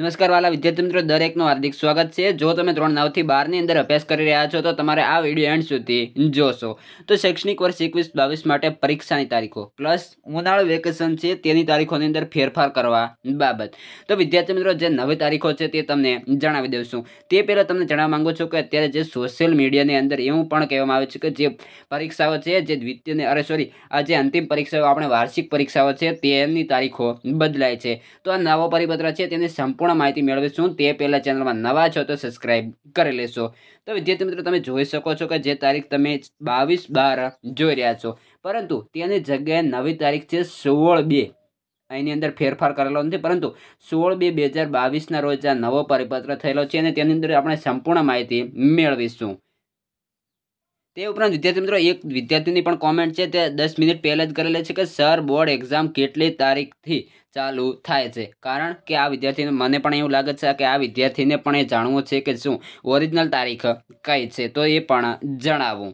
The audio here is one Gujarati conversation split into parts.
નમસ્કાર વાલા વિદ્યાર્થી મિત્રો દરેકનું હાર્દિક સ્વાગત છે જો તમે ત્રણ નવથી બારની અંદર અભ્યાસ કરી રહ્યા છો તો તમારે આ વિડીયો એન્ડ સુધી જોશો તો શૈક્ષણિક વર્ષ એકવીસ બાવીસ માટે પરીક્ષાની તારીખો પ્લસ ઉનાળુ વેકેશન છે તેની તારીખોની અંદર ફેરફાર કરવા બાબત તો વિદ્યાર્થી મિત્રો જે નવી તારીખો છે તે તમને જણાવી દઉં તે પહેલાં તમને જણાવવા માગું છું કે અત્યારે જે સોશિયલ મીડિયાની અંદર એવું પણ કહેવામાં આવે છે કે જે પરીક્ષાઓ છે જે દ્વિતીયની અરે સોરી આ જે અંતિમ પરીક્ષાઓ આપણે વાર્ષિક પરીક્ષાઓ છે તેની તારીખો બદલાય છે તો આ નવો પરિપત્ર છે તેને સંપૂર્ણ સંપૂર્ણ માહિતી મેળવીશું તે પહેલાં ચેનલમાં નવા છો તો સબસ્ક્રાઈબ કરી લેશો તો વિદ્યાર્થી મિત્રો તમે જોઈ શકો છો કે જે તારીખ તમે બાવીસ બાર જોઈ રહ્યા છો પરંતુ તેની જગ્યાએ નવી તારીખ છે સોળ બે એની અંદર ફેરફાર કરેલો નથી પરંતુ સોળ બે બે હજાર બાવીસના રોજ આ નવો પરિપત્ર થયેલો છે અને તેની અંદર આપણે સંપૂર્ણ માહિતી મેળવીશું તે ઉપરાંત વિદ્યાર્થી મિત્રો એક વિદ્યાર્થીની પણ કોમેન્ટ છે તે દસ મિનિટ પહેલાં જ કરેલી છે કે સર બોર્ડ એક્ઝામ કેટલી તારીખથી ચાલુ થાય છે કારણ કે આ વિદ્યાર્થીને મને પણ એવું લાગે છે કે આ વિદ્યાર્થીને પણ એ જાણવું છે કે શું ઓરિજિનલ તારીખ કઈ છે તો એ પણ જણાવું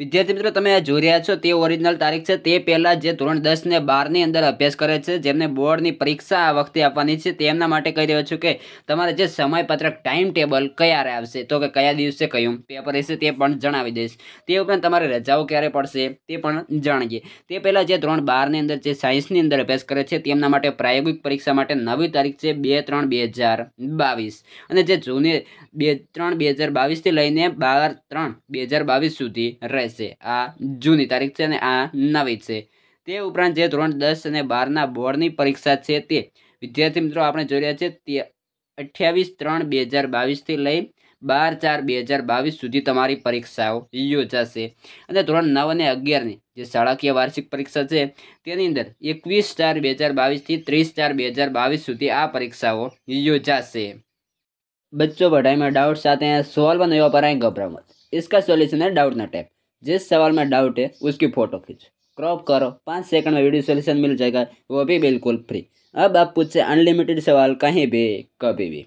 વિદ્યાર્થી મિત્રો તમે આ જોઈ રહ્યા છો તે ઓરિજિનલ તારીખ છે તે પહેલાં જે ધોરણ દસ ને બારની અંદર અભ્યાસ કરે છે જેમને બોર્ડની પરીક્ષા આ વખતે આપવાની છે તેમના માટે કહી રહ્યો છું કે તમારે જે સમયપત્રક ટાઈમ ટેબલ ક્યારે આવશે તો કે કયા દિવસે કયું પેપર રહેશે તે પણ જણાવી દઈશ તે ઉપરાંત તમારે રજાઓ ક્યારે પડશે તે પણ જાણીએ તે પહેલાં જે ધોરણ બારની અંદર જે સાયન્સની અંદર અભ્યાસ કરે છે તેમના માટે પ્રાયોગિક પરીક્ષા માટે નવી તારીખ છે બે ત્રણ બે હજાર બાવીસ અને જે જૂની બે ત્રણ બે હજાર બાવીસથી લઈને બાર ત્રણ બે હજાર બાવીસ સુધી રહેશે કરાય છે આ જૂની તારીખ છે અને આ નવી છે તે ઉપરાંત જે ધોરણ દસ અને બારના બોર્ડની પરીક્ષા છે તે વિદ્યાર્થી મિત્રો આપણે જોઈ રહ્યા છે તે અઠ્યાવીસ ત્રણ બે હજાર બાવીસથી લઈ બાર ચાર બે હજાર બાવીસ સુધી તમારી પરીક્ષાઓ યોજાશે અને ધોરણ નવ અને અગિયારની જે શાળાકીય વાર્ષિક પરીક્ષા છે તેની અંદર એકવીસ ચાર બે હજાર બાવીસથી ત્રીસ ચાર બે હજાર બાવીસ સુધી આ પરીક્ષાઓ યોજાશે બચ્ચો पढ़ाई ડાઉટ સાથે સોલ્વ हैं सॉल्व नहीं हो पा रहे हैं घबराओ मत जिस सवाल में डाउट है उसकी फ़ोटो खींच क्रॉप करो पाँच सेकंड में वीडियो सोल्यूशन मिल जाएगा वो भी बिल्कुल फ्री अब आप पूछे अनलिमिटेड सवाल कहीं भी कभी भी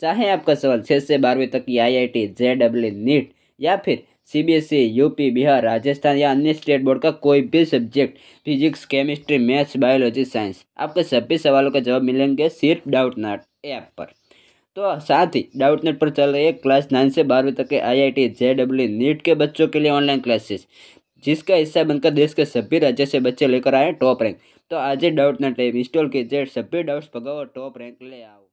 चाहे आपका सवाल छः से बारहवीं तक की I I T J W NEET या फिर C B S E UP Bihar Rajasthan या अन्य स्टेट बोर्ड का कोई भी subject physics chemistry maths biology science आपके सभी सवालों के जवाब मिलेंगे सिर्फ डाउट नाट ऐप पर तो साथ ही डाउटनेट पर चल रही है क्लास नाइन से बारहवीं तक के आईआईटी जेडब्ल्यू नीट के बच्चों के लिए ऑनलाइन क्लासेस जिसका हिस्सा बनकर देश के सभी राज्य से बच्चे लेकर आए टॉप रैंक तो आज डाउट नेट ऐप इंस्टॉल कीजिए सभी डाउट्स पकाओ और टॉप रैंक ले आओ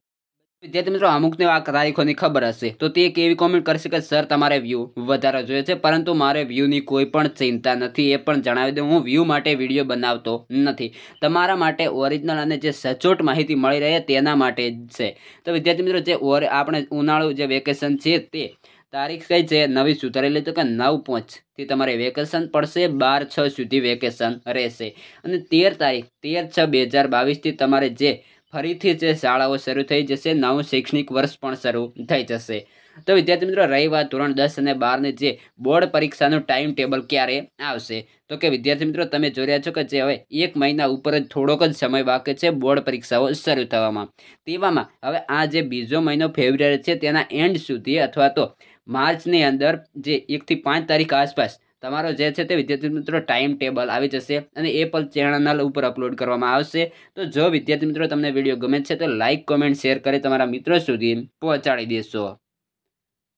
વિદ્યાર્થી મિત્રો અમુકને આ તારીખોની ખબર હશે તો તે એક એવી કોમેન્ટ કરશે કે સર તમારે વ્યૂ વધારે જોઈએ છે પરંતુ મારે વ્યૂની કોઈ પણ ચિંતા નથી એ પણ જણાવી દઉં હું વ્યૂ માટે વિડીયો બનાવતો નથી તમારા માટે ઓરિજિનલ અને જે સચોટ માહિતી મળી રહે તેના માટે જ છે તો વિદ્યાર્થી મિત્રો જે ઓર આપણે ઉનાળું જે વેકેશન છે તે તારીખ કઈ છે નવી સુધારેલી તો કે નવ પાંચથી તમારે વેકેશન પડશે બાર છ સુધી વેકેશન રહેશે અને તેર તારીખ તેર છ બે હજાર બાવીસથી તમારે જે ફરીથી જે શાળાઓ શરૂ થઈ જશે નવું શૈક્ષણિક વર્ષ પણ શરૂ થઈ જશે તો વિદ્યાર્થી મિત્રો રહી ધોરણ દસ અને બારની જે બોર્ડ પરીક્ષાનું ટાઈમ ટેબલ ક્યારે આવશે તો કે વિદ્યાર્થી મિત્રો તમે જોઈ રહ્યા છો કે જે હવે એક મહિના ઉપર જ થોડોક જ સમય બાકી છે બોર્ડ પરીક્ષાઓ શરૂ થવામાં તેવામાં હવે આ જે બીજો મહિનો ફેબ્રુઆરી છે તેના એન્ડ સુધી અથવા તો માર્ચની અંદર જે એકથી પાંચ તારીખ આસપાસ તમારો જે છે તે વિદ્યાર્થી મિત્રો ટાઈમ ટેબલ આવી જશે અને એ પણ ચેનલ ઉપર અપલોડ કરવામાં આવશે તો જો વિદ્યાર્થી મિત્રો તમને વિડીયો ગમે છે તો લાઇક કોમેન્ટ શેર કરી તમારા મિત્રો સુધી પહોંચાડી દેશો